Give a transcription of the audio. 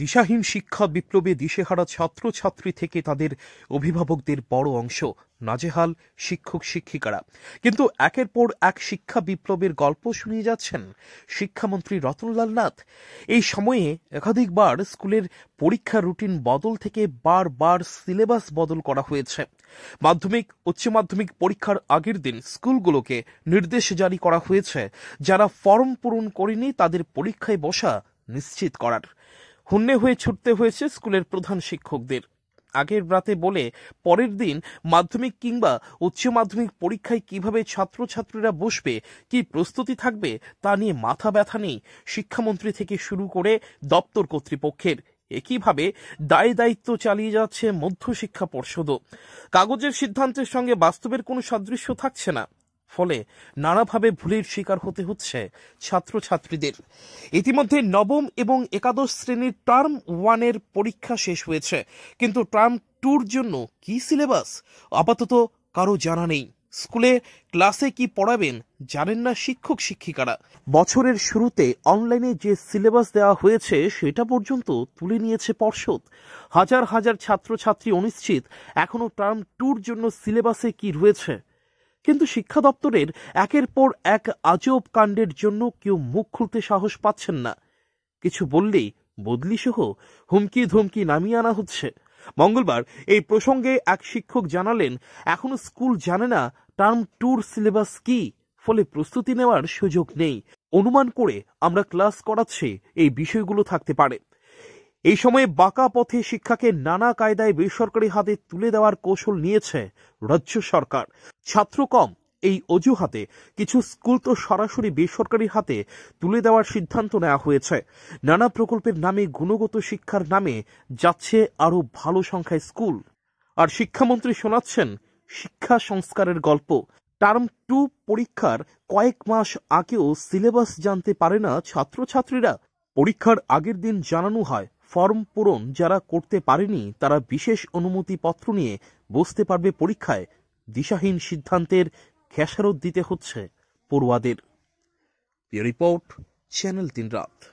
দিশাহীন শিক্ষা বিপ্লবে দিশেহারা ছাত্রছাত্রী থেকে তাদের অভিভাবকদের বড় অংশ নাজেহাল শিক্ষক শিক্ষিকারা কিন্তু একের পর এক শিক্ষা বিপ্লবের গল্প শুনিয়ে যাচ্ছেন শিক্ষামন্ত্রী রতনলাল নাথ এই সময়ে একাধিকবার স্কুলের পরীক্ষা রুটিন বদল থেকে বারবার সিলেবাস বদল করা হয়েছে মাধ্যমিক উচ্চ মাধ্যমিক পরীক্ষার আগের দিন স্কুলগুলোকে নির্দেশ জারি করা হয়েছে যারা ফর্ম পূরণ করেনি তাদের পরীক্ষায় বসা নিশ্চিত করার হুন্নে হয়ে ছুটতে হয়েছে স্কুলের প্রধান শিক্ষকদের আগের রাতে বলে পরের দিন মাধ্যমিক কিংবা উচ্চ মাধ্যমিক পরীক্ষায় কিভাবে ছাত্রছাত্রীরা বসবে কি প্রস্তুতি থাকবে তা নিয়ে মাথা ব্যথা নেই শিক্ষামন্ত্রী থেকে শুরু করে দপ্তর কর্তৃপক্ষের একইভাবে দায় দায়িত্ব চালিয়ে যাচ্ছে মধ্যশিক্ষা পর্ষদও কাগজের সিদ্ধান্তের সঙ্গে বাস্তবের কোনো সাদৃশ্য থাকছে না ফলে নানাভাবে ভুলের শিকার হতে হচ্ছে ছাত্রছাত্রীদের ইতিমধ্যে নবম এবং একাদশ শ্রেণীর টার্ম ওয়ানের পরীক্ষা শেষ হয়েছে কিন্তু টার্ম টুর জন্য কি সিলেবাস আপাতত কারো জানা নেই স্কুলে ক্লাসে কি পড়াবেন জানেন না শিক্ষক শিক্ষিকারা বছরের শুরুতে অনলাইনে যে সিলেবাস দেওয়া হয়েছে সেটা পর্যন্ত তুলে নিয়েছে পর্ষদ হাজার হাজার ছাত্রছাত্রী অনিশ্চিত এখনও টার্ম টুর জন্য সিলেবাসে কি রয়েছে কিন্তু শিক্ষা দপ্তরের একের পর এক আজব কাণ্ডের জন্য কেউ মুখ খুলতে সাহস পাচ্ছেন না কিছু বললেই বদলিসহ হুমকি ধমকি নামিয়ে আনা হচ্ছে মঙ্গলবার এই প্রসঙ্গে এক শিক্ষক জানালেন এখনো স্কুল জানে না টার্ম টুর সিলেবাস কি ফলে প্রস্তুতি নেওয়ার সুযোগ নেই অনুমান করে আমরা ক্লাস করাচ্ছি এই বিষয়গুলো থাকতে পারে এই সময়ে বাঁকা পথে শিক্ষাকে নানা কায়দায় বেসরকারি হাতে তুলে দেওয়ার কৌশল নিয়েছে রাজ্য সরকার ছাত্র কম এই অজুহাতে কিছু স্কুল তো সরাসরি বেসরকারি হাতে তুলে দেওয়ার সিদ্ধান্ত নেওয়া হয়েছে নানা প্রকল্পের নামে গুণগত শিক্ষার নামে যাচ্ছে আরও ভালো সংখ্যায় স্কুল আর শিক্ষামন্ত্রী শোনাচ্ছেন শিক্ষা সংস্কারের গল্প টার্ম টু পরীক্ষার কয়েক মাস আগেও সিলেবাস জানতে পারে না ছাত্রছাত্রীরা পরীক্ষার আগের দিন জানানো হয় ফর্ম পূরণ যারা করতে পারেনি তারা বিশেষ অনুমতিপত্র নিয়ে বসতে পারবে পরীক্ষায় দিশাহীন সিদ্ধান্তের খেসারত দিতে হচ্ছে পড়ুয়াদের রিপোর্ট চ্যানেল তিন রাত